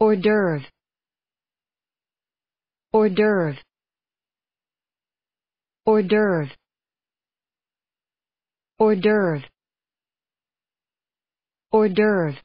hors d'oeuvre hors d'oeuvre hors d'oeuvre hors d'oeuvre hors d'oeuvre